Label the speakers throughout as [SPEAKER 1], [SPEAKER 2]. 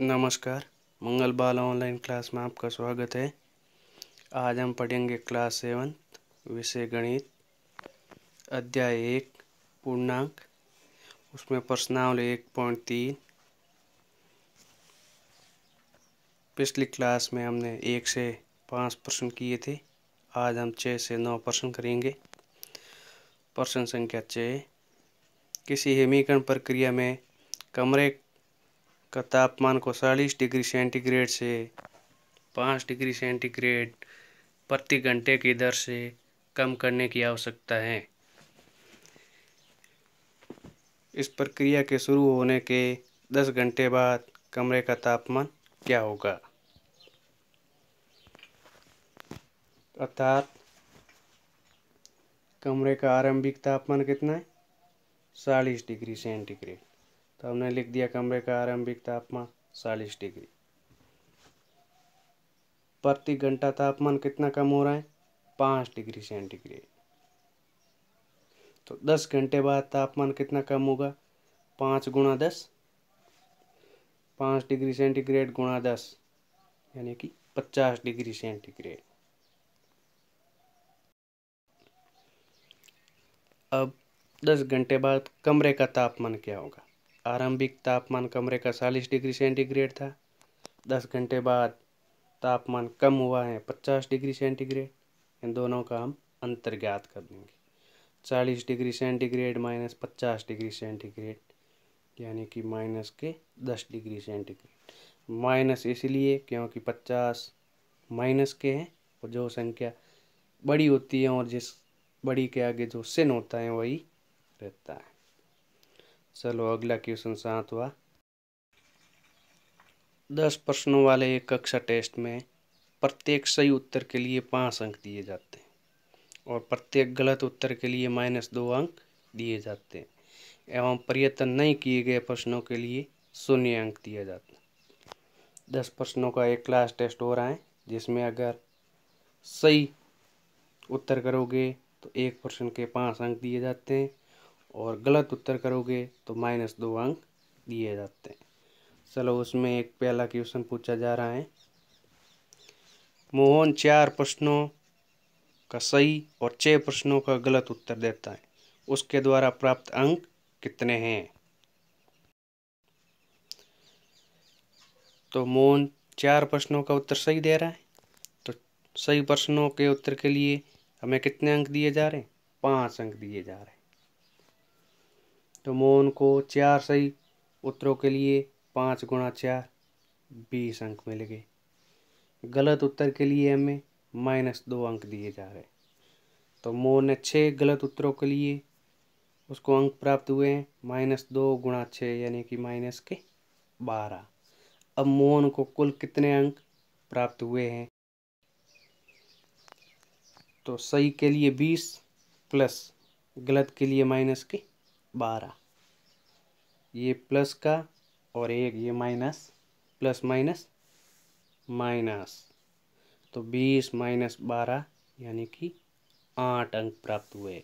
[SPEAKER 1] नमस्कार मंगल बाला online class में आपका स्वागत है आज हम पढ़ेंगे क्लास सेवन विषय गणित अध्याय एक पूर्णांक उसमें प्रश्नावली एक पॉइंट तीन पिछली क्लास में हमने एक से पाँच प्रश्न किए थे आज हम छः से नौ प्रश्न करेंगे प्रश्न संख्या छः किसी हेमीकरण प्रक्रिया में कमरे का तापमान को चालीस डिग्री सेंटीग्रेड से पाँच डिग्री सेंटीग्रेड प्रति घंटे की दर से कम करने की आवश्यकता है इस प्रक्रिया के शुरू होने के दस घंटे बाद कमरे का तापमान क्या होगा अर्थात कमरे का आरंभिक तापमान कितना है चालीस डिग्री सेंटीग्रेड तो हमने लिख दिया कमरे का आरंभिक तापमान चालीस डिग्री प्रति घंटा तापमान कितना कम हो रहा है पाँच डिग्री सेंटीग्रेड तो दस घंटे बाद तापमान कितना कम होगा पाँच गुणा दस पाँच डिग्री सेंटीग्रेड गुणा दस यानी कि पचास डिग्री सेंटीग्रेड अब दस घंटे बाद कमरे का तापमान क्या होगा आरंभिक तापमान कमरे का चालीस डिग्री सेंटीग्रेड था दस घंटे बाद तापमान कम हुआ है पचास डिग्री सेंटीग्रेड इन दोनों का हम अंतर ज्ञात कर लेंगे चालीस डिग्री सेंटीग्रेड माइनस पचास डिग्री सेंटीग्रेड यानी कि माइनस के दस डिग्री सेंटीग्रेड माइनस इसलिए क्योंकि पचास माइनस के हैं और जो संख्या बड़ी होती है और जिस बड़ी के आगे जो सिन होता है वही रहता है चलो अगला क्वेश्चन सातवा दस प्रश्नों वाले एक कक्षा टेस्ट में प्रत्येक सही उत्तर के लिए पाँच अंक दिए जाते हैं और प्रत्येक गलत उत्तर के लिए माइनस दो अंक दिए जाते हैं एवं प्रयत्न नहीं किए गए प्रश्नों के लिए शून्य अंक दिया जाता हैं दस प्रश्नों का एक क्लास टेस्ट हो रहा है जिसमें अगर सही उत्तर करोगे तो एक प्रश्न के पाँच अंक दिए जाते हैं और गलत उत्तर करोगे तो माइनस दो अंक दिए जाते हैं चलो उसमें एक पहला क्वेश्चन पूछा जा रहा है मोहन चार प्रश्नों का सही और छः प्रश्नों का गलत उत्तर देता है उसके द्वारा प्राप्त अंक कितने हैं तो मोहन चार प्रश्नों का उत्तर सही दे रहा है तो सही प्रश्नों के उत्तर के लिए हमें कितने अंक दिए जा रहे हैं पाँच अंक दिए जा रहे हैं तो मोहन को चार सही उत्तरों के लिए पाँच गुणा चार बीस अंक मिल गए गलत उत्तर के लिए हमें माइनस दो अंक दिए जा रहे तो मोहन ने छः गलत उत्तरों के लिए उसको अंक प्राप्त हुए हैं माइनस दो गुणा छः यानी कि माइनस के बारह अब मोहन को कुल कितने अंक प्राप्त हुए हैं तो सही के लिए बीस प्लस गलत के लिए माइनस के बारह ये प्लस का और एक ये माइनस प्लस माइनस माइनस तो बीस माइनस बारह यानी कि आठ अंक प्राप्त हुए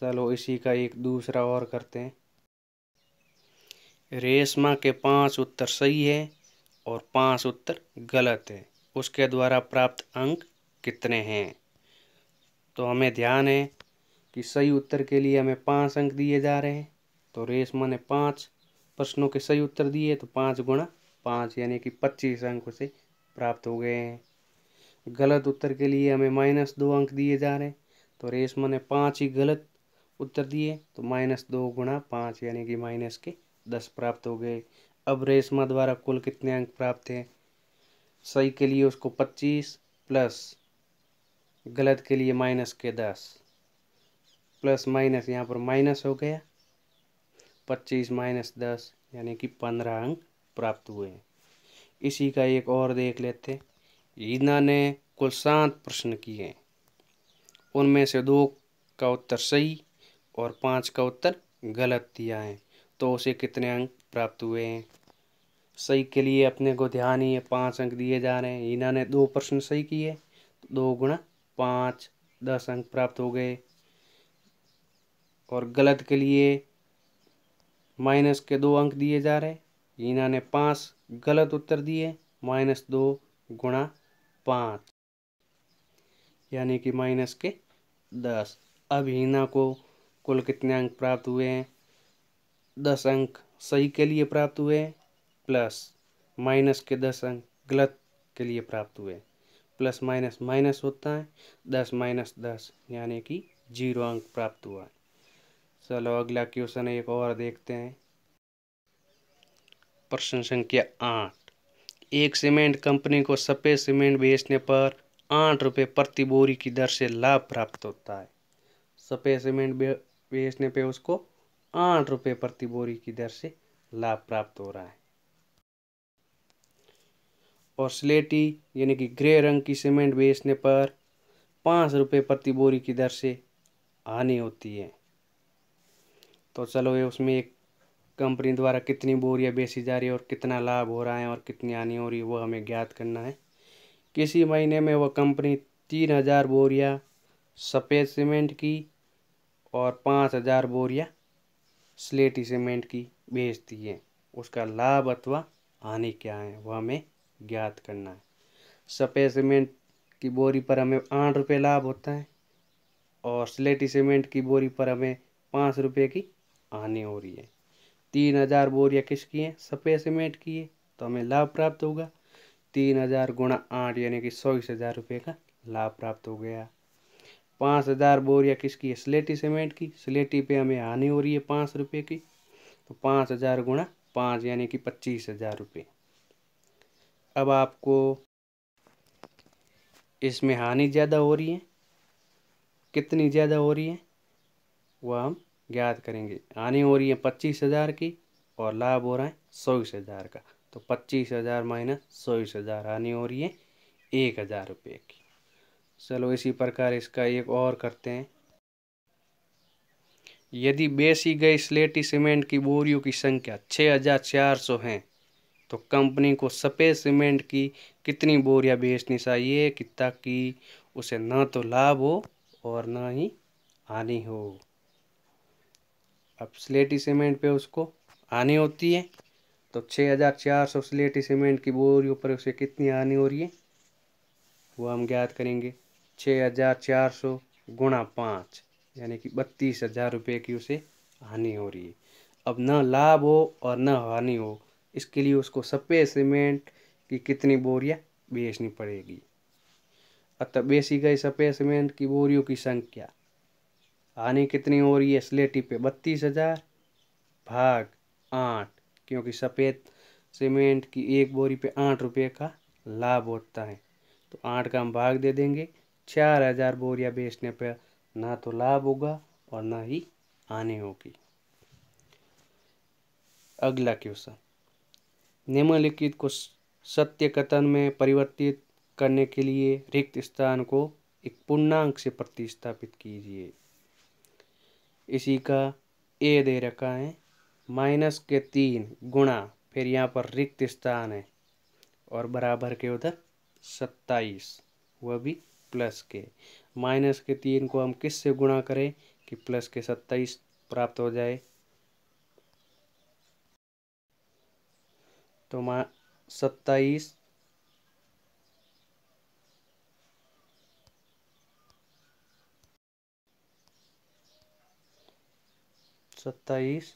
[SPEAKER 1] चलो इसी का एक दूसरा और करते हैं रेशमा के पांच उत्तर सही है और पांच उत्तर गलत है उसके द्वारा प्राप्त अंक कितने हैं तो हमें ध्यान है कि सही उत्तर के लिए हमें पाँच अंक दिए जा रहे हैं तो रेशमा ने पाँच प्रश्नों के सही उत्तर दिए तो पाँच गुणा पाँच यानी कि पच्चीस अंक उसे प्राप्त हो गए हैं गलत उत्तर के लिए हमें माइनस दो अंक दिए जा रहे हैं तो रेशमा ने पाँच ही गलत उत्तर दिए तो माइनस दो गुणा पाँच यानी कि माइनस के दस प्राप्त हो गए अब रेशमा द्वारा कुल कितने अंक प्राप्त हैं सही के लिए उसको पच्चीस प्लस गलत के लिए माइनस के दस प्लस माइनस यहाँ पर माइनस हो गया पच्चीस माइनस दस यानी कि पंद्रह अंक प्राप्त हुए हैं इसी का एक और देख लेते ईना ने कुल सात प्रश्न किए हैं उनमें से दो का उत्तर सही और पाँच का उत्तर गलत दिया है तो उसे कितने अंक प्राप्त हुए हैं सही के लिए अपने को ध्यान ही है पाँच अंक दिए जा रहे हैं ईना ने दो प्रश्न सही किए दो गुणा पाँच दस अंक प्राप्त हो गए और गलत के लिए माइनस के दो अंक दिए जा रहे हीना ने पाँच गलत उत्तर दिए माइनस दो गुणा पाँच यानी कि माइनस के दस अब हीना को कुल कितने अंक प्राप्त हुए हैं दस अंक सही के लिए प्राप्त हुए हैं प्लस माइनस के दस अंक गलत के लिए प्राप्त हुए हैं प्लस माइनस माइनस होता है दस माइनस दस यानी कि जीरो अंक प्राप्त हुआ है चलो अगला क्वेश्चन एक और देखते हैं प्रश्न संख्या आठ एक सीमेंट कंपनी को सफ़ेद सीमेंट बेचने पर आठ रुपये प्रति बोरी की दर से लाभ प्राप्त होता है सफ़ेद सीमेंट बेचने पे उसको आठ रुपये प्रति बोरी की दर से लाभ प्राप्त हो रहा है और स्लेटी यानी कि ग्रे रंग की सीमेंट बेचने पर पाँच रुपये प्रति बोरी की दर से हानि होती है तो चलो ये उसमें एक कंपनी द्वारा कितनी बोरियाँ बेची जा रही है और कितना लाभ हो रहा है और कितनी हानि हो रही है वो हमें ज्ञात करना है किसी महीने में वह कंपनी तीन हज़ार बोरियाँ सफ़ेद सीमेंट की और पाँच हज़ार बोरियाँ स्लेटी सीमेंट की बेचती है उसका लाभ अथवा हानि क्या है वह हमें ज्ञात करना है सफ़ेद सीमेंट की बोरी पर हमें आठ रुपये लाभ होता है और स्लेटी सीमेंट की बोरी पर हमें पाँच रुपये की आने हो रही है तीन हज़ार बोरियाँ किसकी हैं सफ़ेद सीमेंट की है तो हमें लाभ प्राप्त होगा तीन हज़ार गुणा आठ यानी कि चौबीस हज़ार रुपये का लाभ प्राप्त हो गया पाँच हज़ार बोरियाँ किसकी है स्लेटी सीमेंट की स्लेटी पे हमें हानि हो रही है पाँच रुपये की तो पाँच हज़ार गुणा पाँच यानी कि पच्चीस हज़ार रुपये अब आपको इसमें हानि ज़्यादा हो रही है कितनी ज़्यादा हो रही है वह हम ज्ञात करेंगे आने हो रही है पच्चीस हज़ार की और लाभ हो रहा है चौबीस हज़ार का तो पच्चीस हज़ार माइनस चौबीस हज़ार आने हो रही है एक हज़ार रुपये की चलो इसी प्रकार इसका एक और करते हैं यदि बेची गई स्लेटी सीमेंट की बोरियों की संख्या छः हज़ार चार सौ है तो कंपनी को सफ़ेद सीमेंट की कितनी बोरियां बेचनी चाहिए कि ताकि उसे ना तो लाभ हो और ना ही हानि हो अब स्लेटी सीमेंट पे उसको आनी होती है तो 6400 स्लेटी सीमेंट की बोरियों पर उसे कितनी आनी हो रही है वो हम ज्ञात करेंगे 6400 गुणा पाँच यानी कि बत्तीस हज़ार रुपये की उसे हानि हो रही है अब न लाभ हो और न हानि हो इसके लिए उसको सफ़ेद सीमेंट की कितनी बोरियाँ बेचनी पड़ेगी अतः बेची गई सफ़ेद सीमेंट की बोरियों की संख्या हानि कितनी हो रही है स्लेटी पे बत्तीस हज़ार भाग आठ क्योंकि सफ़ेद सीमेंट की एक बोरी पे आठ रुपये का लाभ होता है तो आठ का हम भाग दे देंगे चार हज़ार बोरियाँ बेचने पर ना तो लाभ होगा और ना ही आने होगी अगला क्वेश्चन निम्नलिखित को सत्य कथन में परिवर्तित करने के लिए रिक्त स्थान को एक पूर्णांक से प्रतिस्थापित कीजिए इसी का ए दे रखा है माइनस के तीन गुणा फिर यहाँ पर रिक्त स्थान है और बराबर के उधर सत्ताईस वह भी प्लस के माइनस के तीन को हम किस से गुणा करें कि प्लस के सत्ताईस प्राप्त हो जाए तो माँ सत्ताईस सत्ताईस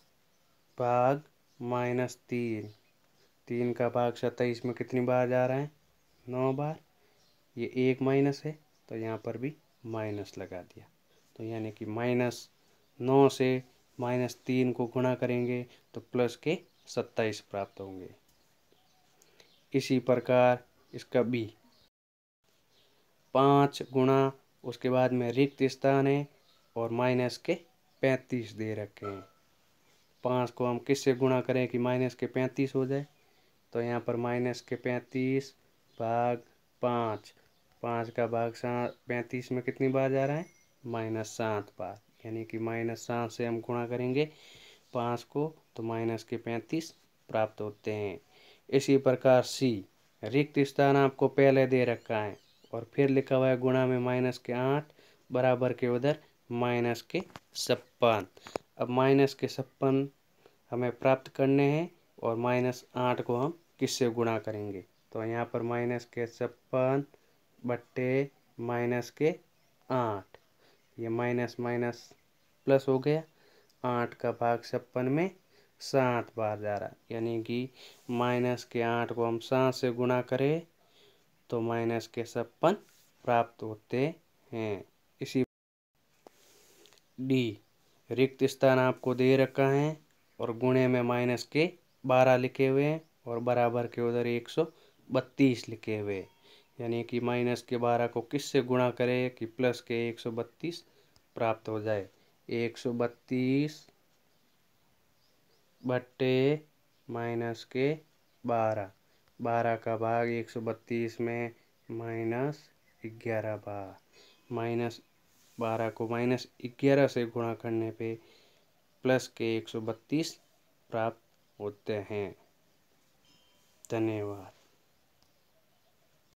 [SPEAKER 1] भाग माइनस तीन तीन का भाग सत्ताईस में कितनी बार जा रहा है नौ बार ये एक माइनस है तो यहाँ पर भी माइनस लगा दिया तो यानी कि माइनस नौ से माइनस तीन को गुणा करेंगे तो प्लस के सत्ताईस प्राप्त होंगे इसी प्रकार इसका बी पाँच गुणा उसके बाद में रिक्त स्थान है और माइनस के पैंतीस दे रखे हैं पाँच को हम किससे गुणा करें कि माइनस के पैंतीस हो जाए तो यहाँ पर माइनस के पैंतीस भाग पाँच पाँच का भाग सात पैंतीस में कितनी बार जा रहा है माइनस सात बार यानी कि माइनस सात से हम गुणा करेंगे पाँच को तो माइनस के पैंतीस प्राप्त होते हैं इसी प्रकार सी रिक्त स्थान आपको पहले दे रखा है और फिर लिखा हुआ है गुणा में माइनस के आठ बराबर के उधर माइनस के छप्पन अब माइनस के छप्पन हमें प्राप्त करने हैं और माइनस आठ को हम किससे गुणा करेंगे तो यहाँ पर माइनस के छप्पन बट्टे माइनस के आठ ये माइनस माइनस प्लस हो गया आठ का भाग छप्पन में सात बार जा रहा यानी कि माइनस के आठ को हम सात से गुणा करें तो माइनस के छप्पन प्राप्त होते हैं इसी डी रिक्त स्थान आपको दे रखा है और गुणे में माइनस के बारह लिखे हुए हैं और बराबर के उधर एक सौ बत्तीस लिखे हुए हैं यानी कि माइनस के बारह को किस से गुणा करें कि प्लस के एक सौ बत्तीस प्राप्त हो जाए एक सौ बत्तीस बट्टे माइनस के बारह बारह का भाग एक सौ बत्तीस में माइनस ग्यारह भाग माइनस बारह को माइनस ग्यारह से गुणा करने पे प्लस के एक सौ बत्तीस प्राप्त होते हैं धन्यवाद